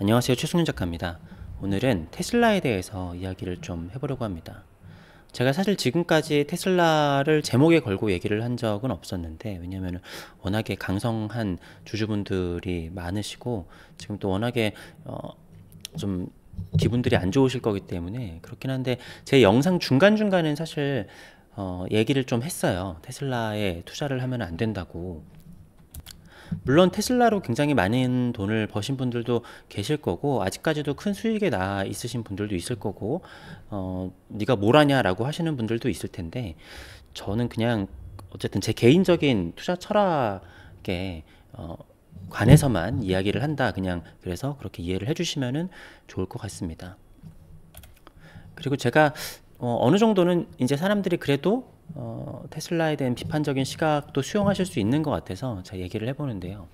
안녕하세요 최승윤 작가입니다 오늘은 테슬라에 대해서 이야기를 좀 해보려고 합니다 제가 사실 지금까지 테슬라를 제목에 걸고 얘기를 한 적은 없었는데 왜냐면 워낙에 강성한 주주분들이 많으시고 지금 또 워낙에 어, 좀 기분들이 안 좋으실 거기 때문에 그렇긴 한데 제 영상 중간중간은 사실 어, 얘기를 좀 했어요 테슬라에 투자를 하면 안 된다고 물론 테슬라로 굉장히 많은 돈을 버신 분들도 계실 거고 아직까지도 큰 수익에 나 있으신 분들도 있을 거고 어 네가 뭘 하냐라고 하시는 분들도 있을 텐데 저는 그냥 어쨌든 제 개인적인 투자 철학에 어 관해서만 이야기를 한다 그냥 그래서 그렇게 이해를 해주시면은 좋을 것 같습니다. 그리고 제가 어, 어느 정도는 이제 사람들이 그래도 어, 테슬라에 대한 비판적인 시각도 수용하실 수 있는 것 같아서 제가 얘기를 해보는데요.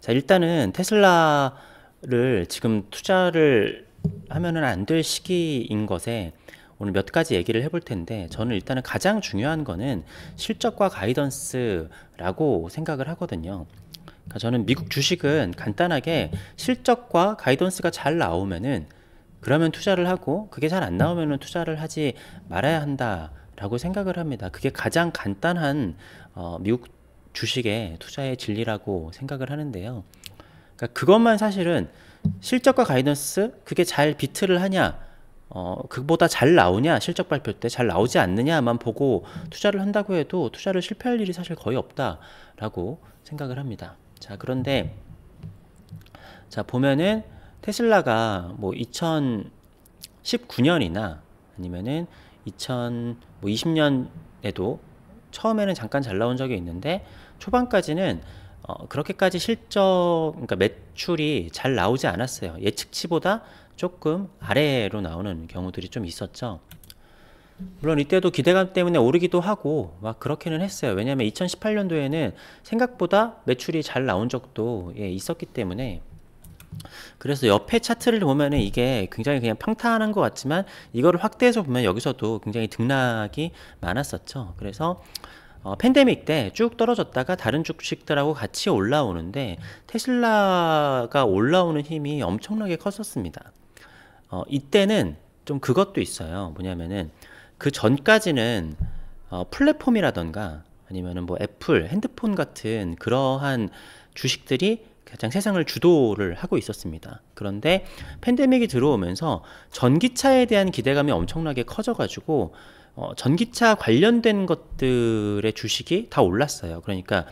자 일단은 테슬라를 지금 투자를 하면은 안 될 시기인 것에 오늘 몇 가지 얘기를 해볼 텐데 저는 일단은 가장 중요한 거는 실적과 가이던스라고 생각을 하거든요. 그러니까 저는 미국 주식은 간단하게 실적과 가이던스가 잘 나오면은 그러면 투자를 하고 그게 잘 안 나오면은 투자를 하지 말아야 한다. 라고 생각을 합니다. 그게 가장 간단한 어, 미국 주식의 투자의 진리라고 생각을 하는데요. 그러니까 그것만 사실은 실적과 가이던스 그게 잘 비트를 하냐 어, 그보다 잘 나오냐 실적 발표 때 잘 나오지 않느냐만 보고 투자를 한다고 해도 투자를 실패할 일이 사실 거의 없다라고 생각을 합니다. 자 그런데 자 보면은 테슬라가 뭐 2019년이나 아니면은 2020년에도 뭐 처음에는 잠깐 잘 나온 적이 있는데 초반까지는 어, 그렇게까지 실적, 그러니까 매출이 잘 나오지 않았어요. 예측치보다 조금 아래로 나오는 경우들이 좀 있었죠. 물론 이때도 기대감 때문에 오르기도 하고 막 그렇게는 했어요. 왜냐하면 2018년도에는 생각보다 매출이 잘 나온 적도 예, 있었기 때문에 그래서 옆에 차트를 보면은 이게 굉장히 그냥 평탄한 것 같지만 이거를 확대해서 보면 여기서도 굉장히 등락이 많았었죠. 그래서 어, 팬데믹 때 쭉 떨어졌다가 다른 주식들하고 같이 올라오는데 테슬라가 올라오는 힘이 엄청나게 컸었습니다. 어, 이때는 좀 그것도 있어요. 뭐냐면은 그 전까지는 어, 플랫폼이라던가 아니면은 뭐 애플, 핸드폰 같은 그러한 주식들이 가장 세상을 주도를 하고 있었습니다. 그런데 팬데믹이 들어오면서 전기차에 대한 기대감이 엄청나게 커져가지고 어, 전기차 관련된 것들의 주식이 다 올랐어요. 그러니까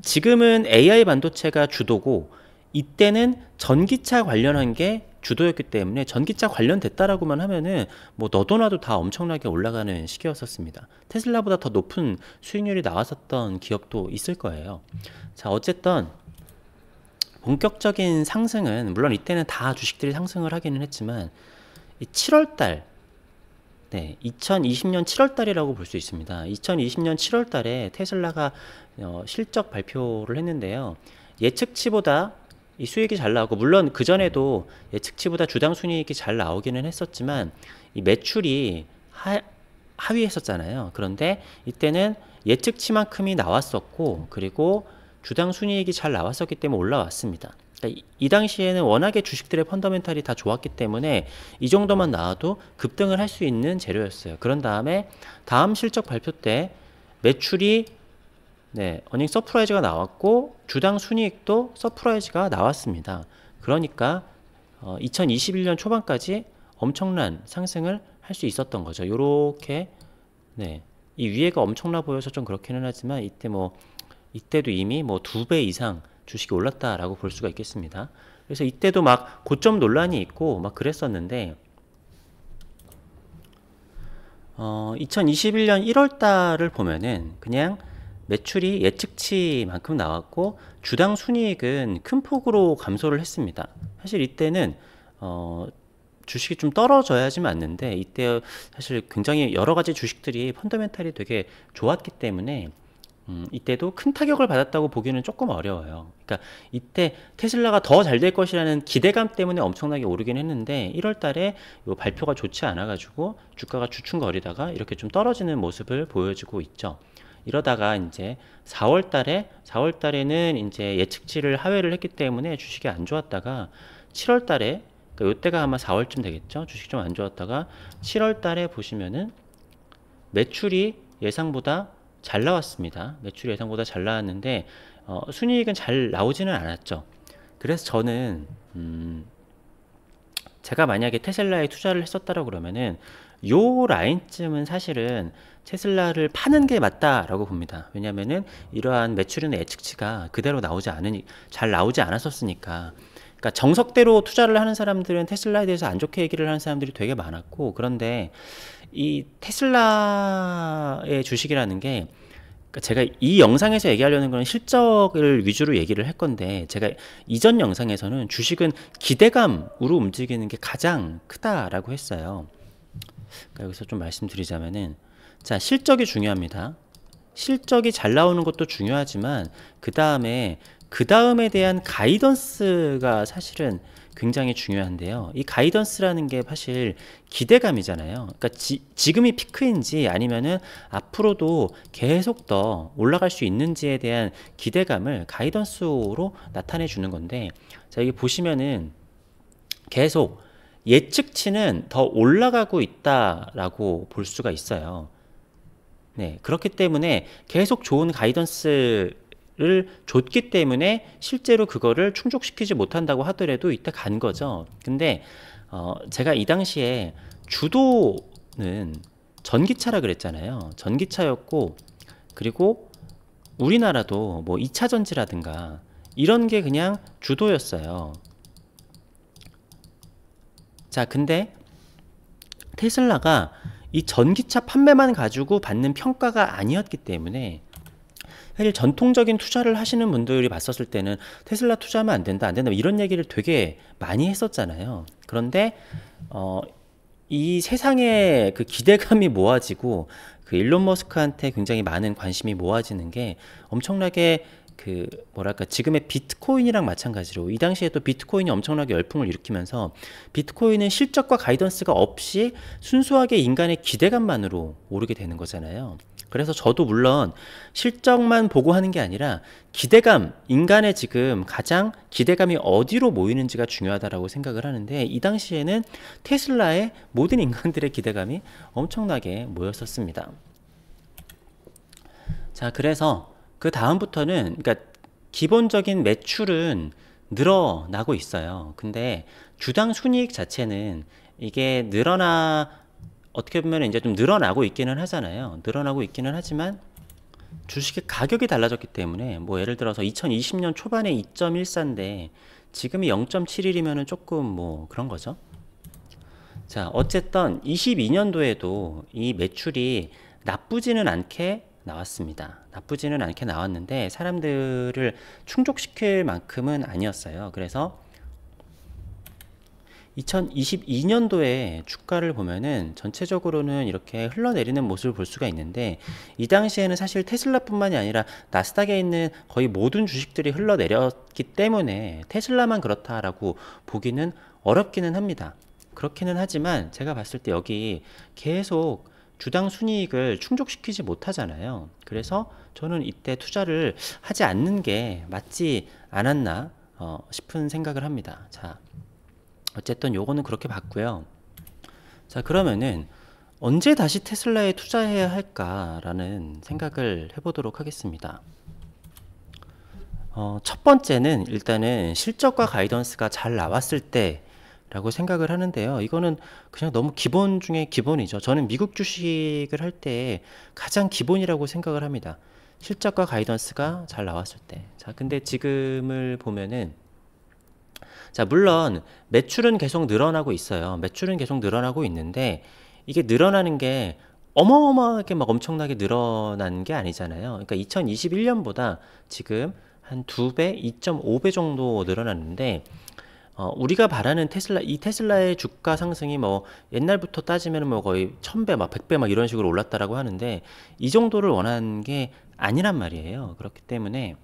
지금은 AI 반도체가 주도고 이때는 전기차 관련한 게 주도였기 때문에 전기차 관련됐다라고만 하면은 뭐 너도나도 다 엄청나게 올라가는 시기였었습니다. 테슬라보다 더 높은 수익률이 나왔었던 기업도 있을 거예요. 자, 어쨌든 본격적인 상승은 물론 이때는 다 주식들이 상승을 하기는 했지만 7월 달 네, 2020년 7월 달이라고 볼 수 있습니다. 2020년 7월 달에 테슬라가 어, 실적 발표를 했는데요. 예측치보다 이 수익이 잘 나오고 물론 그 전에도 예측치보다 주당 순이익이 잘 나오기는 했었지만 이 매출이 하, 하위했었잖아요. 그런데 이때는 예측치만큼이 나왔었고 그리고 주당 순이익이 잘 나왔었기 때문에 올라왔습니다. 그러니까 이 당시에는 워낙에 주식들의 펀더멘탈이 다 좋았기 때문에 이 정도만 나와도 급등을 할 수 있는 재료였어요. 그런 다음에 다음 실적 발표 때 매출이 네, 어닝 서프라이즈가 나왔고 주당 순이익도 서프라이즈가 나왔습니다. 그러니까 어, 2021년 초반까지 엄청난 상승을 할 수 있었던 거죠. 요렇게 네. 이 위에가 엄청나 보여서 좀 그렇기는 하지만 이때 뭐 이때도 이미 뭐 두 배 이상 주식이 올랐다라고 볼 수가 있겠습니다. 그래서 이때도 막 고점 논란이 있고 막 그랬었는데 어, 2021년 1월 달을 보면은 그냥 매출이 예측치만큼 나왔고 주당 순이익은 큰 폭으로 감소를 했습니다. 사실 이때는 어, 주식이 좀 떨어져야지 맞는데 이때 사실 굉장히 여러 가지 주식들이 펀더멘탈이 되게 좋았기 때문에 음, 이때도 큰 타격을 받았다고 보기는 조금 어려워요. 그러니까 이때 테슬라가 더 잘 될 것이라는 기대감 때문에 엄청나게 오르긴 했는데 1월 달에 요 발표가 좋지 않아 가지고 주가가 주춤거리다가 이렇게 좀 떨어지는 모습을 보여주고 있죠. 이러다가 이제 4월 달에 4월 달에는 이제 예측치를 하회를 했기 때문에 주식이 안 좋았다가 7월 달에 그러니까 요때가 아마 4월쯤 되겠죠. 주식 좀 안 좋았다가 7월 달에 보시면은 매출이 예상보다 잘 나왔습니다. 매출 예상보다 잘 나왔는데 어, 순이익은 잘 나오지는 않았죠. 그래서 저는 음, 제가 만약에 테슬라에 투자를 했었다고 그러면은 요 라인쯤은 사실은 테슬라를 파는 게 맞다라고 봅니다. 왜냐면은 이러한 매출은 예측치가 그대로 나오지 않으니 잘 나오지 않았었으니까. 그러니까 정석대로 투자를 하는 사람들은 테슬라에 대해서 안 좋게 얘기를 하는 사람들이 되게 많았고 그런데 이 테슬라의 주식이라는 게 그러니까 제가 이 영상에서 얘기하려는 건 실적을 위주로 얘기를 할 건데 제가 이전 영상에서는 주식은 기대감으로 움직이는 게 가장 크다라고 했어요. 그러니까 여기서 좀 말씀드리자면은 자 실적이 중요합니다. 실적이 잘 나오는 것도 중요하지만 그 다음에 그 다음에 대한 가이던스가 사실은 굉장히 중요한데요. 이 가이던스라는 게 사실 기대감이잖아요. 그러니까 지, 지 금이 피크인지 아니면은 앞으로도 계속 더 올라갈 수 있는지에 대한 기대감을 가이던스로 나타내 주는 건데 자 여기 보시면은 계속 예측치는 더 올라가고 있다라고 볼 수가 있어요. 네 그렇기 때문에 계속 좋은 가이던스 를 줬기 때문에 실제로 그거를 충족시키지 못한다고 하더라도 이때간 거죠. 근데 어 제가 이 당시에 주도는 전기차라 그랬잖아요. 전기차였고 그리고 우리나라도 뭐 2차 전지라든가 이런 게 그냥 주도였어요. 자, 근데 테슬라가 이 전기차 판매만 가지고 받는 평가가 아니었기 때문에 사실 전통적인 투자를 하시는 분들이 봤었을 때는 테슬라 투자하면 안 된다, 안 된다 뭐 이런 얘기를 되게 많이 했었잖아요. 그런데 어, 이 세상에 그 기대감이 모아지고 그 일론 머스크한테 굉장히 많은 관심이 모아지는 게 엄청나게 그 뭐랄까 지금의 비트코인이랑 마찬가지로 이 당시에 도 비트코인이 엄청나게 열풍을 일으키면서 비트코인은 실적과 가이던스가 없이 순수하게 인간의 기대감만으로 오르게 되는 거잖아요. 그래서 저도 물론 실적만 보고 하는 게 아니라 기대감, 인간의 지금 가장 기대감이 어디로 모이는지가 중요하다라고 생각을 하는데 이 당시에는 테슬라의 모든 인간들의 기대감이 엄청나게 모였었습니다. 자, 그래서 그 다음부터는 그러니까 기본적인 매출은 늘어나고 있어요. 근데 주당 순이익 자체는 이게 늘어나 어떻게 보면 이제 좀 늘어나고 있기는 하잖아요. 늘어나고 있기는 하지만 주식의 가격이 달라졌기 때문에 뭐 예를 들어서 2020년 초반에 2.14인데 지금이 0 7 1이면 조금 뭐 그런 거죠. 자, 어쨌든 22년도에도 이 매출이 나쁘지는 않게 나왔습니다. 나쁘지는 않게 나왔는데 사람들을 충족시킬 만큼은 아니었어요. 그래서 2022년도에 주가를 보면은 전체적으로는 이렇게 흘러내리는 모습을 볼 수가 있는데 이 당시에는 사실 테슬라뿐만이 아니라 나스닥에 있는 거의 모든 주식들이 흘러내렸기 때문에 테슬라만 그렇다라고 보기는 어렵기는 합니다. 그렇기는 하지만 제가 봤을 때 여기 계속 주당 순이익을 충족시키지 못하잖아요. 그래서 저는 이때 투자를 하지 않는 게 맞지 않았나 어, 싶은 생각을 합니다. 자, 어쨌든 요거는 그렇게 봤고요. 자 그러면은 언제 다시 테슬라에 투자해야 할까라는 생각을 해보도록 하겠습니다. 어, 첫 번째는 일단은 실적과 가이던스가 잘 나왔을 때 라고 생각을 하는데요. 이거는 그냥 너무 기본 중에 기본이죠. 저는 미국 주식을 할 때 가장 기본이라고 생각을 합니다. 실적과 가이던스가 잘 나왔을 때. 자, 근데 지금을 보면은 자, 물론 매출은 계속 늘어나고 있어요. 매출은 계속 늘어나고 있는데 이게 늘어나는 게 어마어마하게 막 엄청나게 늘어난 게 아니잖아요. 그러니까 2021년보다 지금 한 두배 2.5배 정도 늘어났는데 어, 우리가 바라는 테슬라, 이 테슬라의 주가 상승이 뭐 옛날부터 따지면 뭐 거의 천배 막0배막 이런 식으로 올랐다라고 하는데 이 정도를 원하는 게 아니란 말이에요. 그렇기 때문에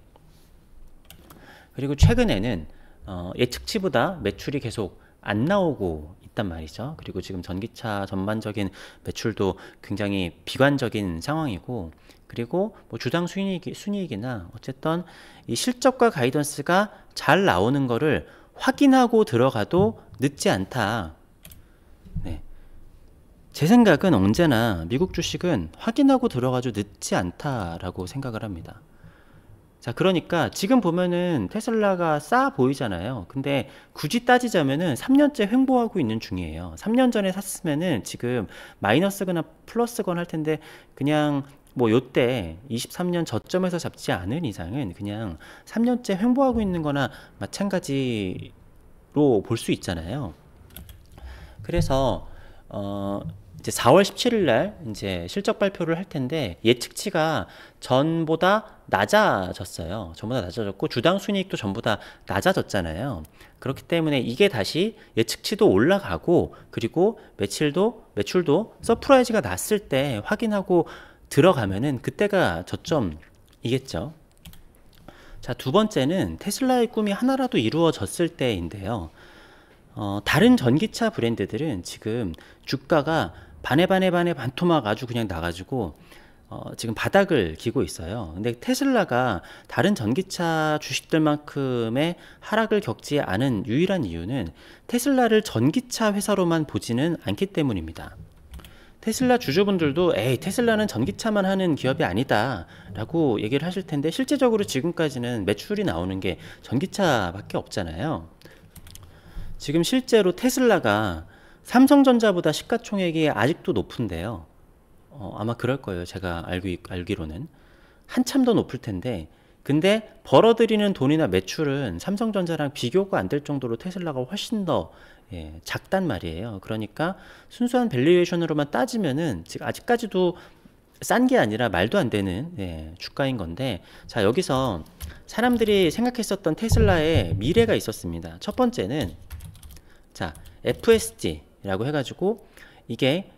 그리고 최근에는 어, 예측치보다 매출이 계속 안 나오고 있단 말이죠. 그리고 지금 전기차 전반적인 매출도 굉장히 비관적인 상황이고 그리고 뭐 주당 순이익, 순이익이나 어쨌든 이 실적과 가이던스가 잘 나오는 거를 확인하고 들어가도 늦지 않다. 네. 제 생각은 언제나 미국 주식은 확인하고 들어가도 늦지 않다라고 생각을 합니다. 자, 그러니까 지금 보면은 테슬라가 싸 보이잖아요. 근데 굳이 따지자면은 3년째 횡보하고 있는 중이에요. 3년 전에 샀으면은 지금 마이너스거나 플러스건 할 텐데 그냥 뭐 요때 23년 저점에서 잡지 않은 이상은 그냥 3년째 횡보하고 있는 거나 마찬가지로 볼 수 있잖아요. 그래서 어 이제 4월 17일 날 이제 실적 발표를 할 텐데 예측치가 전보다 낮아졌어요. 전보다 낮아졌고 주당 순이익도 전보다 낮아졌잖아요. 그렇기 때문에 이게 다시 예측치도 올라가고 그리고 매출도 매출도 서프라이즈가 났을 때 확인하고 들어가면은 그때가 저점이겠죠. 자, 두 번째는 테슬라의 꿈이 하나라도 이루어졌을 때인데요. 어, 다른 전기차 브랜드들은 지금 주가가 반에 반에 반에 반토막 아주 그냥 나가지고 어, 지금 바닥을 기고 있어요. 근데 테슬라가 다른 전기차 주식들만큼의 하락을 겪지 않은 유일한 이유는 테슬라를 전기차 회사로만 보지는 않기 때문입니다. 테슬라 주주분들도 에이 테슬라는 전기차만 하는 기업이 아니다라고 얘기를 하실 텐데 실제적으로 지금까지는 매출이 나오는 게 전기차밖에 없잖아요. 지금 실제로 테슬라가 삼성전자보다 시가총액이 아직도 높은데요. 어, 아마 그럴 거예요. 제가 알기, 알기로는. 한참 더 높을 텐데, 근데 벌어들이는 돈이나 매출은 삼성전자랑 비교가 안 될 정도로 테슬라가 훨씬 더 예, 작단 말이에요. 그러니까 순수한 밸류에이션으로만 따지면은 지금 아직까지도 싼 게 아니라 말도 안 되는 예, 주가인 건데 자 여기서 사람들이 생각했었던 테슬라의 미래가 있었습니다. 첫 번째는 자 FSD 라고 해가지고 이게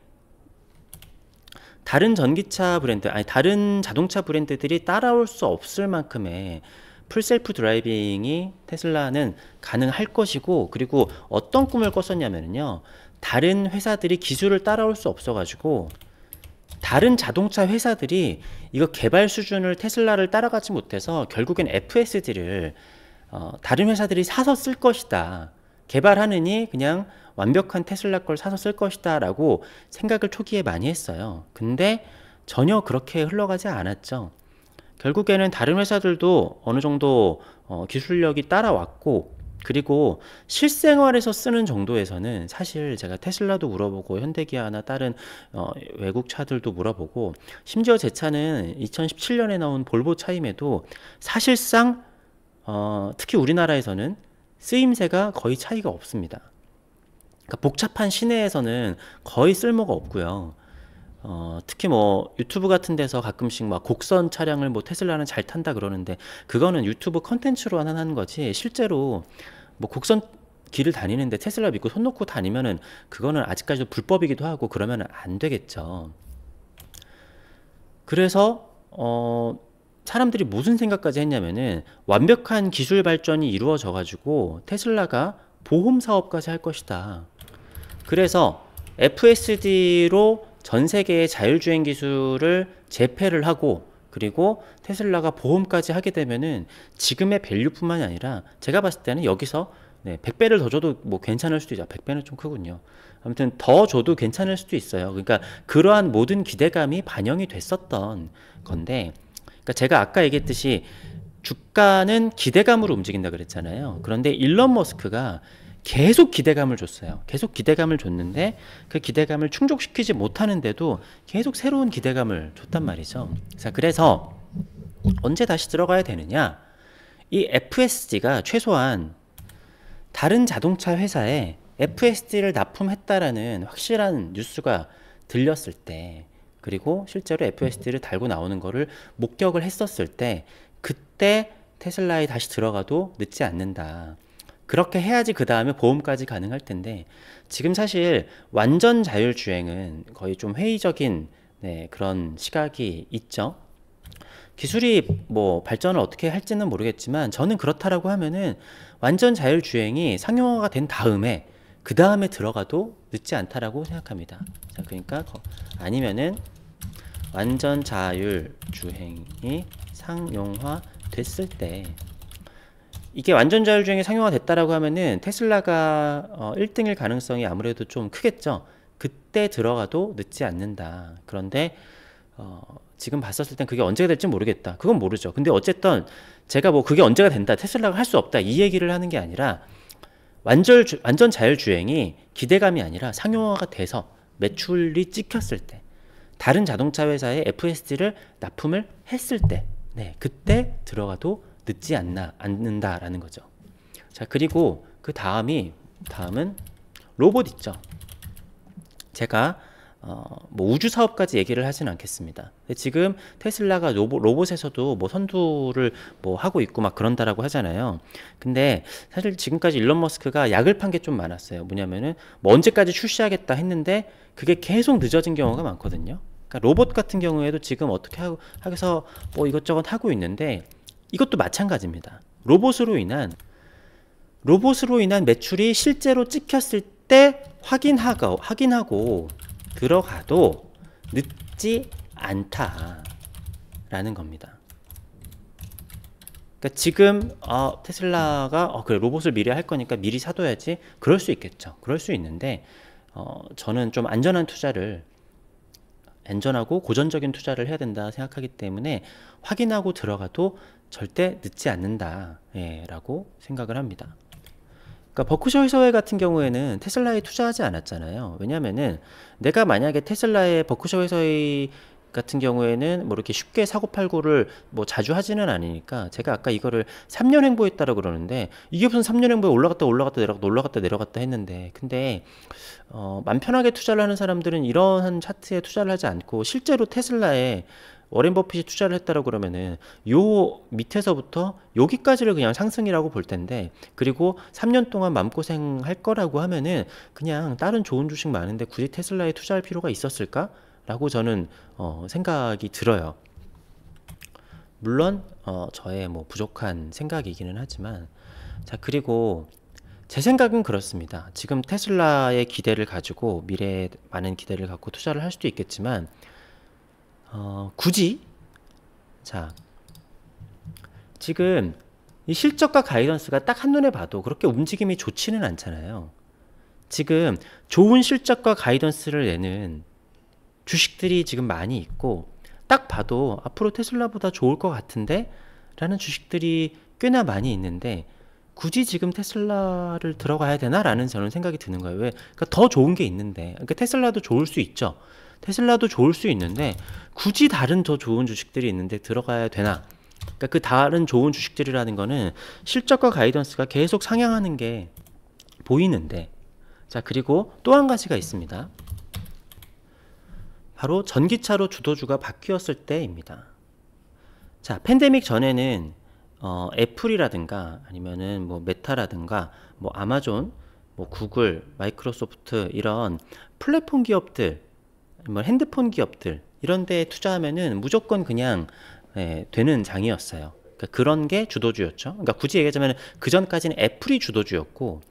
다른 전기차 브랜드 아니 다른 자동차 브랜드들이 따라올 수 없을 만큼의 풀셀프 드라이빙이 테슬라는 가능할 것이고 그리고 어떤 꿈을 꿨었냐면요 다른 회사들이 기술을 따라올 수 없어 가지고 다른 자동차 회사들이 이거 개발 수준을 테슬라를 따라가지 못해서 결국엔 FSD를 어, 다른 회사들이 사서 쓸 것이다 개발하느니 그냥 완벽한 테슬라 걸 사서 쓸 것이다 라고 생각을 초기에 많이 했어요. 근데 전혀 그렇게 흘러가지 않았죠. 결국에는 다른 회사들도 어느 정도 어, 기술력이 따라왔고 그리고 실생활에서 쓰는 정도에서는 사실 제가 테슬라도 물어보고 현대기아나 다른 어, 외국 차들도 물어보고 심지어 제 차는 2017년에 나온 볼보 차임에도 사실상 어, 특히 우리나라에서는 쓰임새가 거의 차이가 없습니다. 그러니까 복잡한 시내에서는 거의 쓸모가 없고요. 어, 특히 뭐 유튜브 같은 데서 가끔씩 막 곡선 차량을 뭐 테슬라는 잘 탄다 그러는데 그거는 유튜브 컨텐츠로만 하는 거지 실제로 뭐 곡선 길을 다니는데 테슬라 믿고 손 놓고 다니면은 그거는 아직까지도 불법이기도 하고 그러면안 되겠죠. 그래서 어 사람들이 무슨 생각까지 했냐면은 완벽한 기술 발전이 이루어져 가지고 테슬라가 보험 사업까지 할 것이다. 그래서 FSD로 전 세계의 자율주행 기술을 재패를 하고 그리고 테슬라가 보험까지 하게 되면은 지금의 밸류뿐만이 아니라 제가 봤을 때는 여기서 네, 100배를 더 줘도 뭐 괜찮을 수도 있죠. 100배는 좀 크군요. 아무튼 더 줘도 괜찮을 수도 있어요. 그러니까 그러한 모든 기대감이 반영이 됐었던 건데 그러니까 제가 아까 얘기했듯이 주가는 기대감으로 움직인다 그랬잖아요. 그런데 일론 머스크가 계속 기대감을 줬어요. 계속 기대감을 줬는데 그 기대감을 충족시키지 못하는데도 계속 새로운 기대감을 줬단 말이죠. 자, 그래서 언제 다시 들어가야 되느냐? 이 FSD가 최소한 다른 자동차 회사에 FSD를 납품했다라는 확실한 뉴스가 들렸을 때 그리고 실제로 FSD를 달고 나오는 거를 목격을 했었을 때 그때 테슬라에 다시 들어가도 늦지 않는다. 그렇게 해야지 그 다음에 보험까지 가능할 텐데 지금 사실 완전 자율주행은 거의 좀 회의적인 네, 그런 시각이 있죠. 기술이 뭐 발전을 어떻게 할지는 모르겠지만 저는 그렇다라고 하면은 완전 자율주행이 상용화가 된 다음에 그 다음에 들어가도 늦지 않다라고 생각합니다. 자, 그러니까 아니면은 완전 자율 주행이 상용화 됐을 때 이게 완전 자율주행이 상용화됐다라고 하면은 테슬라가 어, 1등일 가능성이 아무래도 좀 크겠죠. 그때 들어가도 늦지 않는다. 그런데 어, 지금 봤었을 땐 그게 언제가 될지 모르겠다. 그건 모르죠. 근데 어쨌든 제가 뭐 그게 언제가 된다. 테슬라가 할 수 없다. 이 얘기를 하는 게 아니라 완전 주, 완전 자율주행이 기대감이 아니라 상용화가 돼서 매출이 찍혔을 때 다른 자동차 회사의 FSD를 납품을 했을 때 네, 그때 들어가도 늦지 않나 않는다라는 거죠. 자 그리고 그 다음이 다음은 로봇 있죠. 제가 어, 뭐 우주 사업까지 얘기를 하진 않겠습니다. 지금 테슬라가 로봇, 에서도뭐 선두를 뭐 하고 있고 막 그런다라고 하잖아요. 근데 사실 지금까지 일론 머스크가 약을 판 게 좀 많았어요. 뭐냐면은 뭐 언제까지 출시하겠다 했는데 그게 계속 늦어진 경우가 많거든요. 그러니까 로봇 같은 경우에도 지금 어떻게 하, 고 해서 뭐 이것저것 하고 있는데 이것도 마찬가지입니다. 로봇으로 인한 로봇으로 인한 매출이 실제로 찍혔을 때 확인하고 확인하고 들어가도 늦지 않다라는 겁니다. 그러니까 지금 어, 테슬라가 어, 그래 로봇을 미리 할 거니까 미리 사둬야지 그럴 수 있겠죠. 그럴 수 있는데 어, 저는 좀 안전한 투자를 안전하고 고전적인 투자를 해야 된다 생각하기 때문에 확인하고 들어가도 절대 늦지 않는다. 예, 라고 생각을 합니다. 그러니까 버크셔 희소회 같은 경우에는 테슬라에 투자하지 않았잖아요. 왜냐면은 내가 만약에 테슬라에 버크셔 희소회 같은 경우에는 뭐 이렇게 쉽게 사고 팔고를 뭐 자주 하지는 않으니까 제가 아까 이거를 3년 행보했다라 그러는데 이게 무슨 3년 행보에 올라갔다 올라갔다 내려갔다 올라갔다 내려갔다 했는데 근데 어맘 편하게 투자를 하는 사람들은 이러 차트에 투자를 하지 않고 실제로 테슬라에 워렌 버핏이 투자를 했다라고 그러면은 요 밑에서부터 여기까지를 그냥 상승이라고 볼 텐데 그리고 3년 동안 맘고생 할 거라고 하면은 그냥 다른 좋은 주식 많은데 굳이 테슬라에 투자할 필요가 있었을까? 라고 저는 어, 생각이 들어요. 물론 어, 저의 뭐 부족한 생각이기는 하지만 자 그리고 제 생각은 그렇습니다. 지금 테슬라의 기대를 가지고 미래에 많은 기대를 갖고 투자를 할 수도 있겠지만 어, 굳이 자 지금 이 실적과 가이던스가 딱 한눈에 봐도 그렇게 움직임이 좋지는 않잖아요. 지금 좋은 실적과 가이던스를 내는 주식들이 지금 많이 있고 딱 봐도 앞으로 테슬라보다 좋을 것 같은데 라는 주식들이 꽤나 많이 있는데 굳이 지금 테슬라를 들어가야 되나라는 저는 생각이 드는 거예요. 왜? 그러니까 더 좋은 게 있는데, 그러니까 테슬라도 좋을 수 있죠. 테슬라도 좋을 수 있는데 굳이 다른 더 좋은 주식들이 있는데 들어가야 되나? 그러니까 그 다른 좋은 주식들이라는 거는 실적과 가이던스가 계속 상향하는 게 보이는데 자 그리고 또 한 가지가 있습니다. 바로 전기차로 주도주가 바뀌었을 때입니다. 자, 팬데믹 전에는 어, 애플이라든가 아니면은 뭐 메타라든가 뭐 아마존, 뭐 구글, 마이크로소프트 이런 플랫폼 기업들 뭐 핸드폰 기업들 이런 데에 투자하면은 무조건 그냥 예, 되는 장이었어요. 그러니까 그런 게 주도주였죠. 그러니까 굳이 얘기하자면 그 전까지는 애플이 주도주였고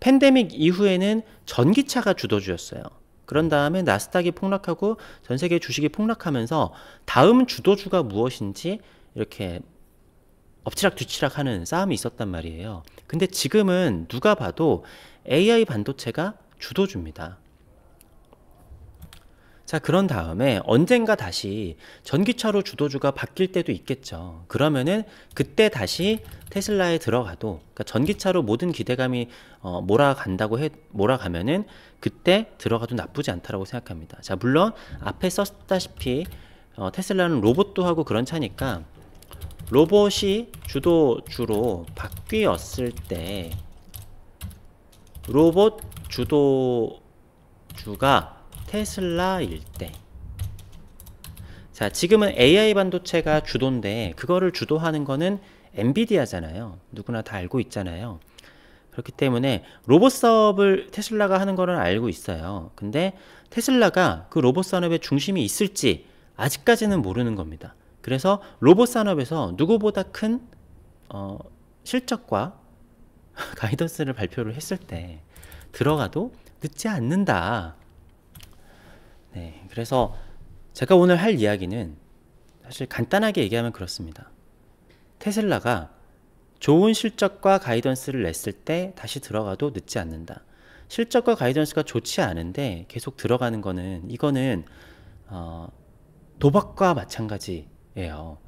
팬데믹 이후에는 전기차가 주도주였어요. 그런 다음에 나스닥이 폭락하고 전 세계 주식이 폭락하면서 다음 주도주가 무엇인지 이렇게 엎치락뒤치락 하는 싸움이 있었단 말이에요. 근데 지금은 누가 봐도 AI 반도체가 주도주입니다. 자, 그런 다음에 언젠가 다시 전기차로 주도주가 바뀔 때도 있겠죠. 그러면은 그때 다시 테슬라에 들어가도 그러니까 전기차로 모든 기대감이 어, 몰아간다고 해 몰아가면은 그때 들어가도 나쁘지 않다라고 생각합니다. 자, 물론 앞에 썼다시피 어, 테슬라는 로봇도 하고 그런 차니까 로봇이 주도주로 바뀌었을 때 로봇 주도주가 테슬라일 대 자, 지금은 AI 반도체가 주도인데 그거를 주도하는 거는 엔비디아잖아요. 누구나 다 알고 있잖아요. 그렇기 때문에 로봇 사업을 테슬라가 하는 거는 알고 있어요. 근데 테슬라가 그 로봇 산업의 중심이 있을지 아직까지는 모르는 겁니다. 그래서 로봇 산업에서 누구보다 큰 어, 실적과 가이던스를 발표를 했을 때 들어가도 늦지 않는다. 네, 그래서 제가 오늘 할 이야기는 사실 간단하게 얘기하면 그렇습니다. 테슬라가 좋은 실적과 가이던스를 냈을 때 다시 들어가도 늦지 않는다. 실적과 가이던스가 좋지 않은데 계속 들어가는 거는 이거는 어, 도박과 마찬가지예요.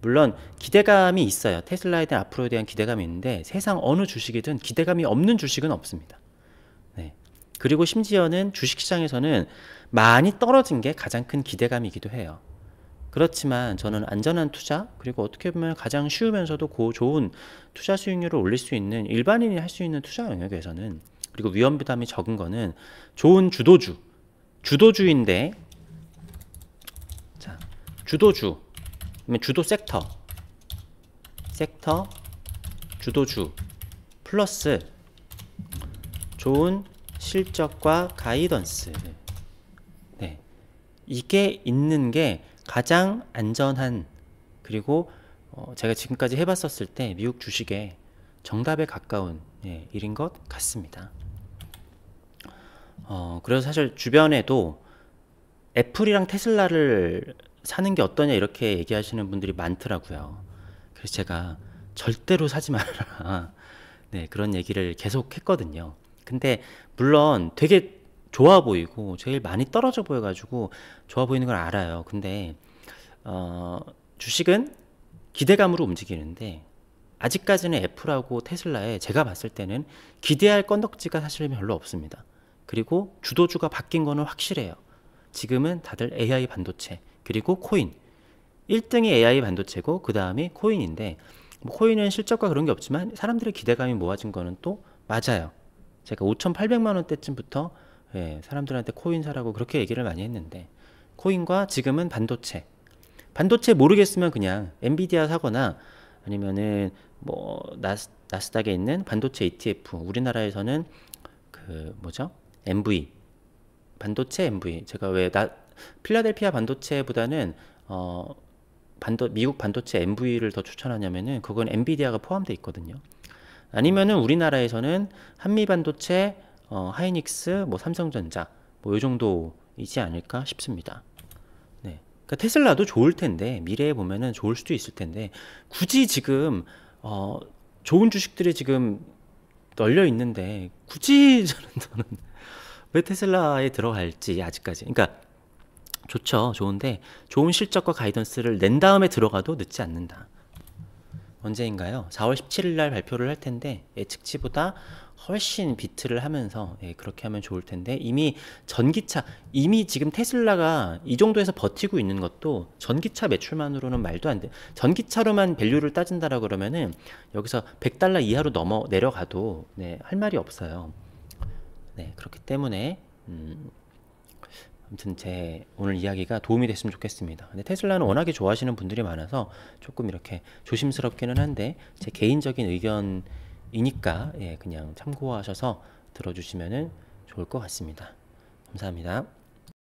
물론 기대감이 있어요. 테슬라에 대한 앞으로에 대한 기대감이 있는데 세상 어느 주식이든 기대감이 없는 주식은 없습니다. 네. 그리고 심지어는 주식시장에서는 많이 떨어진 게 가장 큰 기대감이기도 해요. 그렇지만 저는 안전한 투자 그리고 어떻게 보면 가장 쉬우면서도 고 좋은 투자 수익률을 올릴 수 있는 일반인이 할 수 있는 투자 영역에서는 그리고 위험 부담이 적은 거는 좋은 주도주 주도주인데 자 주도주 주도 섹터 섹터 주도주 플러스 좋은 실적과 가이던스 이게 있는 게 가장 안전한 그리고 어 제가 지금까지 해봤었을 때 미국 주식에 정답에 가까운 예, 일인 것 같습니다. 어, 그래서 사실 주변에도 애플이랑 테슬라를 사는 게 어떠냐 이렇게 얘기하시는 분들이 많더라고요. 그래서 제가 절대로 사지 말라. 네, 그런 얘기를 계속 했거든요. 근데 물론 되게 좋아 보이고 제일 많이 떨어져 보여가지고 좋아 보이는 걸 알아요. 근데 어, 주식은 기대감으로 움직이는데 아직까지는 애플하고 테슬라에 제가 봤을 때는 기대할 건덕지가 사실 별로 없습니다. 그리고 주도주가 바뀐 거는 확실해요. 지금은 다들 AI 반도체 그리고 코인 1등이 AI 반도체고 그 다음이 코인인데 뭐 코인은 실적과 그런 게 없지만 사람들의 기대감이 모아진 거는 또 맞아요. 제가 5,800만 원대쯤부터 예, 사람들한테 코인 사라고 그렇게 얘기를 많이 했는데 코인과 지금은 반도체. 반도체 모르겠으면 그냥 엔비디아 사거나 아니면은 뭐 나스, 나스닥에 있는 반도체 ETF. 우리나라에서는 그 뭐죠? MV. 반도체 MV. 제가 왜 나 필라델피아 반도체보다는 어 반도 미국 반도체 MV를 더 추천하냐면은 그건 엔비디아가 포함돼 있거든요. 아니면은 우리나라에서는 한미 반도체 어, 하이닉스, 뭐 삼성전자 뭐이 정도이지 않을까 싶습니다. 네, 그러니까 테슬라도 좋을 텐데 미래에 보면은 좋을 수도 있을 텐데 굳이 지금 어, 좋은 주식들이 지금 널려 있는데 굳이 저는 저는 왜 테슬라에 들어갈지 아직까지 그러니까 좋죠 좋은데 좋은 실적과 가이던스를 낸 다음에 들어가도 늦지 않는다. 언제인가요? 4월 17일 날 발표를 할 텐데 예측치보다 훨씬 비트를 하면서 예, 그렇게 하면 좋을 텐데 이미 전기차 이미 지금 테슬라가 이 정도에서 버티고 있는 것도 전기차 매출만으로는 말도 안 돼. 전기차로만 밸류를 따진다라 고 그러면은 여기서 100달러 이하로 넘어 내려가도 네, 할 말이 없어요. 네, 그렇기 때문에 음, 아무튼 제 오늘 이야기가 도움이 됐으면 좋겠습니다. 근데 테슬라는 워낙에 좋아하시는 분들이 많아서 조금 이렇게 조심스럽기는 한데 제 개인적인 의견 이니까 예, 그냥 참고하셔서 들어주시면 좋을 것 같습니다. 감사합니다.